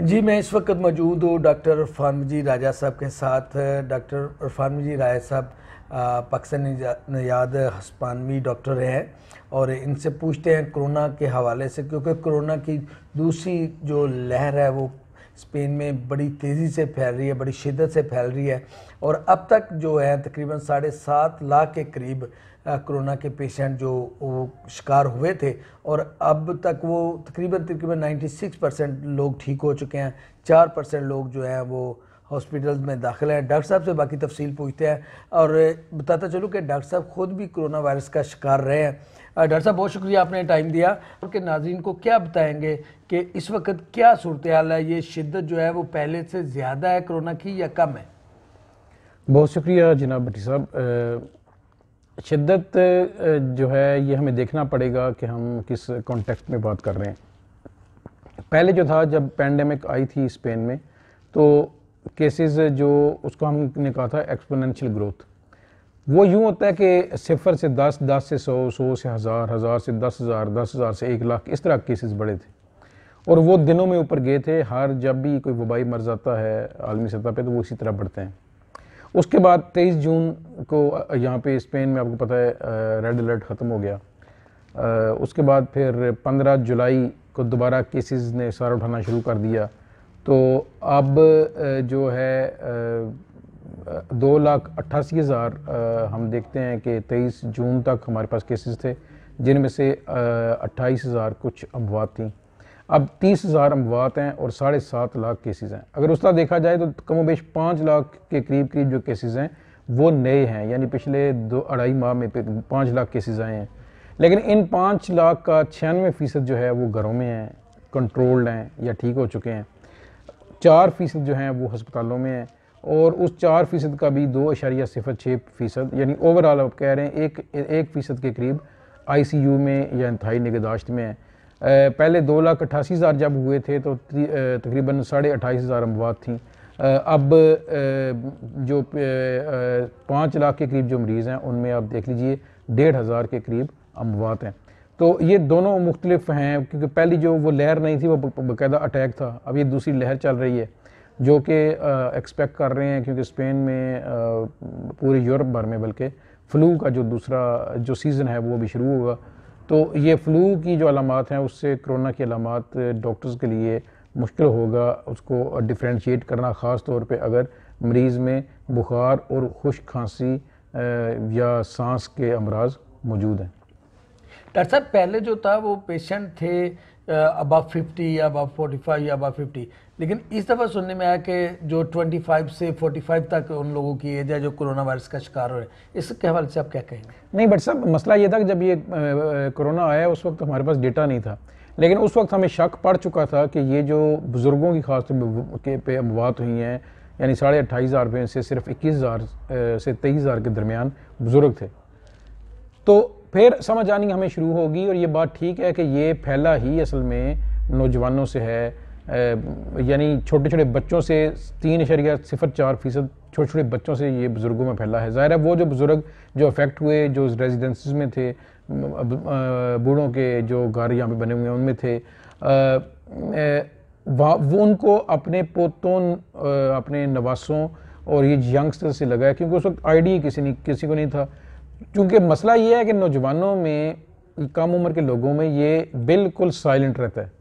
जी मैं इस वक्त मौजूद हूँ डॉक्टर इरफान मजी राजा साहब के साथ डॉक्टर इरफान मजी राजा साहब पाकिस्तान नयाद हस्पानवी डॉक्टर हैं और इनसे पूछते हैं कोरोना के हवाले से क्योंकि कोरोना की दूसरी जो लहर है वो स्पेन में बड़ी तेज़ी से फैल रही है बड़ी शिदत से फैल रही है और अब तक जो है तकरीबन साढ़े सात लाख के करीब कोरोना के पेशेंट जो वो शिकार हुए थे और अब तक वो तकरीबन तकरीबन 96 परसेंट लोग ठीक हो चुके हैं चार परसेंट लोग जो हैं वो हॉस्पिटल्स में दाखिल हैं डॉक्टर साहब से बाकी तफसील पूछते हैं और बताता चलूँ कि डॉक्टर साहब ख़ुद भी कोरोना वायरस का शिकार रहे हैं डॉक्टर साहब बहुत शुक्रिया आपने टाइम दिया उनके नाजीन को क्या बताएंगे कि इस वक्त क्या सूरत हाल है ये शिद्दत जो है वो पहले से ज़्यादा है कोरोना की या कम है बहुत शुक्रिया जनाब भट्टी साहब शिद्दत जो है ये हमें देखना पड़ेगा कि हम किस कॉन्टेक्स्ट में बात कर रहे हैं पहले जो था जब पैंडमिक आई थी स्पेन में तो केसेस जो उसको हमने कहा था एक्सपोनेंशियल ग्रोथ वो यूँ होता है कि सिफ़र से दस दस से सौ सौ से हज़ार हज़ार से दस हज़ार दस हज़ार से एक लाख इस तरह केसेस बढ़े थे और वो दिनों में ऊपर गए थे हर जब भी कोई वबाई मर्ज आता है आलमी सतह पे तो वो इसी तरह बढ़ते हैं उसके बाद 23 जून को यहाँ पे स्पेन में आपको पता है रेड अलर्ट ख़त्म हो गया उसके बाद फिर 15 जुलाई को दोबारा केसेस ने सारा उठाना शुरू कर दिया तो अब जो है दो लाख अट्ठासी हज़ार हम देखते हैं कि तेईस जून तक हमारे पास केसेस थे जिनमें से अट्ठाईस हज़ार कुछ अमवात थी अब तीस हज़ार अमवात हैं और साढ़े सात लाख केसेस हैं अगर उस देखा जाए तो कमो बेश पाँच लाख के करीब करीब जो केसेस हैं वो नए हैं यानी पिछले दो अढ़ाई माह में पाँच लाख केसेस आए हैं लेकिन इन पाँच लाख का छियानवे फ़ीसद जो है वो घरों में हैं कंट्रोल्ड हैं या ठीक हो चुके हैं चार फ़ीसद जो हैं वो हस्पतालों में हैं और उस चार फ़ीसद का भी दो अशारिया सिफर छः फ़ीसद यानी ओवरऑल आप कह रहे हैं एक एक फ़ीसद के करीब यू में या इंतहाई निगहदाश्त में है पहले दो लाख अट्ठासी हज़ार जब हुए थे तो तकरीबन साढ़े अट्ठाईस हज़ार अमवात थी अब जो पाँच लाख के करीब जो मरीज़ हैं उनमें आप देख लीजिए डेढ़ हज़ार के करीब अमवात हैं तो ये दोनों मुख्तलिफ हैं क्योंकि पहली जो वो लहर नहीं थी वो बाकायदा अटैक था अब ये दूसरी लहर चल रही है जो कि एक्सपेक्ट कर रहे हैं क्योंकि स्पेन में पूरे यूरोप भर में बल्कि फ़्लू का जो दूसरा जो सीज़न है वो अभी शुरू होगा तो ये फ़्लू की जो अलामत हैं उससे कोरोना की अलामत डॉक्टर्स के लिए मुश्किल होगा उसको डिफ्रेंशिएट करना ख़ास तौर पे अगर मरीज़ में बुखार और खुश खांसी या सांस के अमराज मौजूद हैं डॉक्टर साहब पहले जो था वो पेशेंट थे अबव फिफ्टी या अबव फोर्टी फाइव या अबव फिफ्टी लेकिन इस दफ़ा सुनने में आया कि जो ट्वेंटी फाइव से फोर्टी फाइव तक उन लोगों की एज है जो कोरोना वायरस का शिकार हो रहे हैं इसके हवाले से आप क्या कहेंगे नहीं बट साहब मसला ये था कि जब ये कोरोना आया उस वक्त हमारे पास डेटा नहीं था लेकिन उस वक्त हमें शक पड़ चुका था कि ये जो बुज़ुर्गों की खास के पे अमवात हुई हैं यानी साढ़े अट्ठाईस हज़ार पे से सिर्फ इक्कीस हज़ार से तेईस हज़ार के दरमियान बुज़ुर्ग थे तो फिर समझ आनी हमें शुरू होगी और ये बात ठीक है कि ये फैला ही असल में नौजवानों से है यानी छोटे छोटे बच्चों से तीन अशरिया सिफर चार फीसद छोटे छोटे बच्चों से ये बुज़ुर्गों में फैला है ज़ाहिर है वो जो बुज़ुर्ग जो अफेक्ट हुए जो रेजिडेंसीज में थे बूढ़ों के जो घर यहाँ पे बने हुए हैं उनमें थे वो उनको अपने पोतों अपने नवासों और ये यंगस्टर से लगाया क्योंकि उस वक्त आइडिया किसी नहीं किसी को नहीं था चूंकि मसला ये है कि नौजवानों में कम उम्र के लोगों में ये बिल्कुल साइलेंट रहता है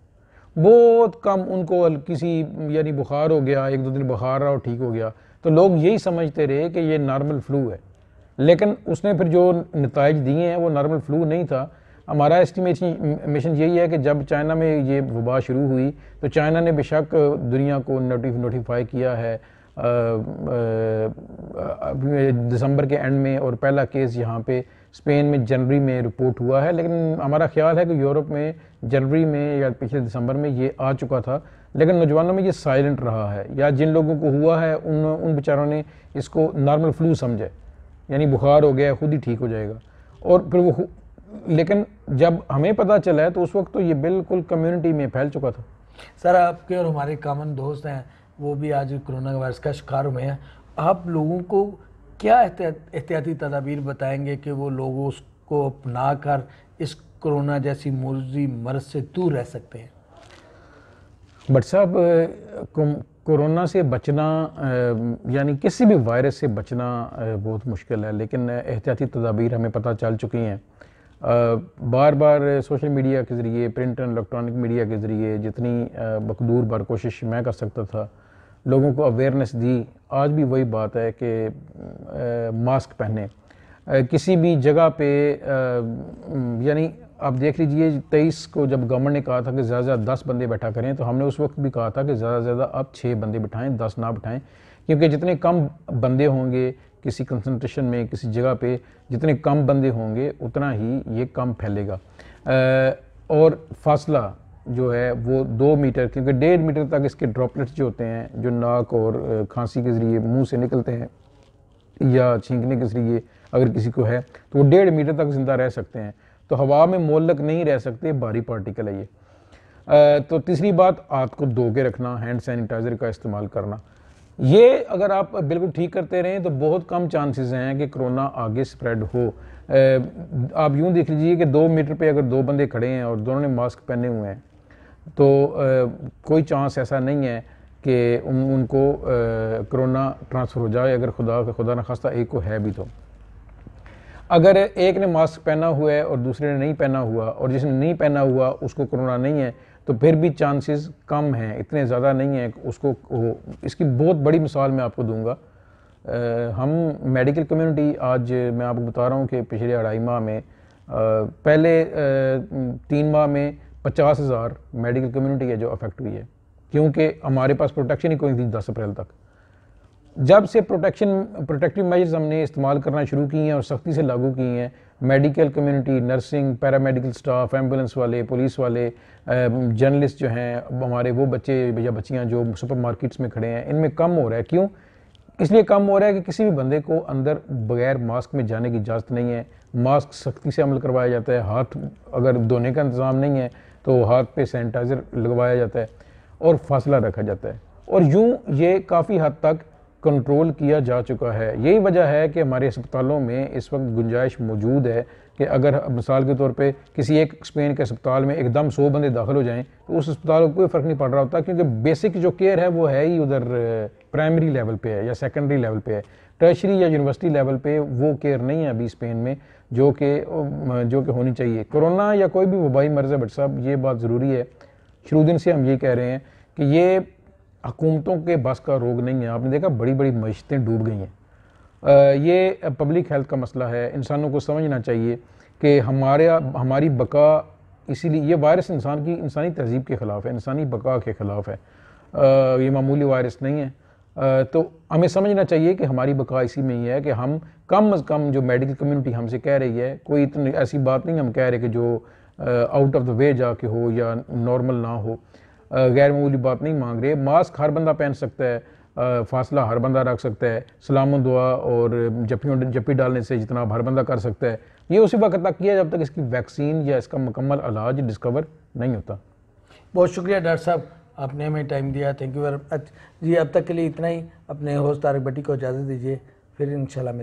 बहुत कम उनको किसी यानी बुखार हो गया एक दो दिन बुखार रहा और ठीक हो गया तो लोग यही समझते रहे कि ये नॉर्मल फ्लू है लेकिन उसने फिर जो नतज दिए हैं वो नॉर्मल फ्लू नहीं था हमारा एस्टिमेशन यही है कि जब चाइना में ये वबा शुरू हुई तो चाइना ने बेशक दुनिया को नोटिफाई किया है दिसंबर के एंड में और पहला केस यहाँ पे स्पेन में जनवरी में रिपोर्ट हुआ है लेकिन हमारा ख्याल है कि यूरोप में जनवरी में या पिछले दिसंबर में ये आ चुका था लेकिन नौजवानों में ये साइलेंट रहा है या जिन लोगों को हुआ है उन उन बेचारों ने इसको नॉर्मल फ्लू समझा यानी बुखार हो गया खुद ही ठीक हो जाएगा और फिर वो लेकिन जब हमें पता चला है तो उस वक्त तो ये बिल्कुल कम्युनिटी में फैल चुका था सर आपके और हमारे कामन दोस्त हैं वो भी आज कोरोना वायरस का शिकार हुए हैं आप लोगों को क्या एहतियाती तदाबीर बताएंगे कि वो लोग उसको अपना कर इस कोरोना जैसी मुर्जी मर्ज से दूर रह सकते हैं बट साहब कोरोना से बचना यानी किसी भी वायरस से बचना बहुत मुश्किल है लेकिन एहतियाती तदाबीर हमें पता चल चुकी हैं बार बार सोशल मीडिया के ज़रिए प्रिंट एंड इलेक्ट्रॉनिक मीडिया के ज़रिए जितनी बकदूर बार कोशिश मैं कर सकता था लोगों को अवेयरनेस दी आज भी वही बात है कि मास्क पहने किसी भी जगह पे यानी आप देख लीजिए तेईस को जब गवर्नमेंट ने कहा था कि ज़्यादा से ज़्यादा दस बंदे बैठा करें तो हमने उस वक्त भी कहा था कि ज़्यादा से ज़्यादा आप छः बंदे बिठाएं दस ना बिठाएं क्योंकि जितने कम बंदे होंगे किसी कंसनट्रेशन में किसी जगह पे जितने कम बंदे होंगे उतना ही ये कम फैलेगा और फासला जो है वो दो मीटर क्योंकि डेढ़ मीटर तक इसके ड्रॉपलेट्स जो होते हैं जो नाक और खांसी के ज़रिए मुंह से निकलते हैं या छींकने के ज़रिए अगर किसी को है तो वो डेढ़ मीटर तक ज़िंदा रह सकते हैं तो हवा में मोलक नहीं रह सकते भारी पार्टिकल है ये आ, तो तीसरी बात हाथ को धो के रखना हैंड सैनिटाइज़र का इस्तेमाल करना ये अगर आप बिल्कुल ठीक करते रहें तो बहुत कम चांसेस हैं कि कोरोना आगे स्प्रेड हो आप यूं देख लीजिए कि दो मीटर पे अगर दो बंदे खड़े हैं और दोनों ने मास्क पहने हुए हैं तो कोई चांस ऐसा नहीं है कि उन, उनको कोरोना ट्रांसफ़र हो जाए अगर खुदा खुदा न खास्ता एक को है भी तो अगर एक ने मास्क पहना हुआ है और दूसरे ने नहीं पहना हुआ और जिसने नहीं पहना हुआ उसको कोरोना नहीं है तो फिर भी चांसेस कम हैं इतने ज़्यादा नहीं हैं उसको इसकी बहुत बड़ी मिसाल मैं आपको दूंगा आ, हम मेडिकल कम्युनिटी आज मैं आपको बता रहा हूँ कि पिछले अढ़ाई माह में आ, पहले आ, तीन माह में पचास हज़ार मेडिकल कम्युनिटी है जो अफेक्ट हुई है क्योंकि हमारे पास प्रोटेक्शन ही कोई थी दस अप्रैल तक जब से प्रोटेक्शन प्रोटेक्टिव मेजर्स हमने इस्तेमाल करना शुरू किए हैं और सख्ती से लागू किए हैं medical community nursing paramedical staff ambulance वाले पुलिस वाले जर्नलिस्ट जो हैं हमारे वो बच्चे या बच्चियाँ जो सुपर मार्केट्स में खड़े हैं इनमें कम हो रहा है क्यों इसलिए कम हो रहा है कि किसी भी बंदे को अंदर बगैर मास्क में जाने की इजाज़त नहीं है मास्क सख्ती से अमल करवाया जाता है हाथ अगर धोने का इंतज़ाम नहीं है तो हाथ पे सैनिटाइज़र लगवाया जाता है और फासला रखा जाता है और यूँ ये काफ़ी हद तक कंट्रोल किया जा चुका है यही वजह है कि हमारे अस्पतालों में इस वक्त गुंजाइश मौजूद है कि अगर मिसाल के तौर पे किसी एक स्पेन के अस्पताल में एकदम सौ बंदे दाखिल हो जाएं तो उस अस्पताल को कोई फ़र्क नहीं पड़ रहा होता क्योंकि बेसिक जो केयर है वो है ही उधर प्राइमरी लेवल पे है या सेकेंडरी लेवल पे है टर्शरी या यूनिवर्सिटी लेवल पे वो केयर नहीं है अभी स्पेन में जो कि जो कि होनी चाहिए कोरोना या कोई भी वबाई मर्ज़ है बट साहब ये बात ज़रूरी है शुरू दिन से हम ये कह रहे हैं कि ये हुकूमतों के बस का रोग नहीं है आपने देखा बड़ी बड़ी मशतें डूब गई हैं ये पब्लिक हेल्थ का मसला है इंसानों को समझना चाहिए कि हमारे हमारी बका इसीलिए ये वायरस इंसान की इंसानी तहजीब के ख़िलाफ़ है इंसानी बका के ख़िलाफ़ है आ, ये मामूली वायरस नहीं है आ, तो हमें समझना चाहिए कि हमारी बका इसी में ही है कि हम कम अज़ कम जो मेडिकल कम्यूनिटी हमसे कह रही है कोई इतनी ऐसी बात नहीं हम कह रहे कि जो आउट ऑफ द वे जाके हो या नॉर्मल ना हो गैर मामूली बात नहीं मांग रहे मास्क हर बंदा पहन सकता है फासला हर बंदा रख सकता है सलाम दुआ और जपियों जपी डालने से जितना हर बंदा कर सकता है ये उसी वक्त तक किया जब तक इसकी वैक्सीन या इसका मुकम्मल इलाज डिस्कवर नहीं होता बहुत शुक्रिया डॉक्टर साहब आपने हमें टाइम दिया thank you very much ji अब तक के लिए इतना ही अपने होस्ट तारक बटी को इजाज़त दीजिए फिर इन मिल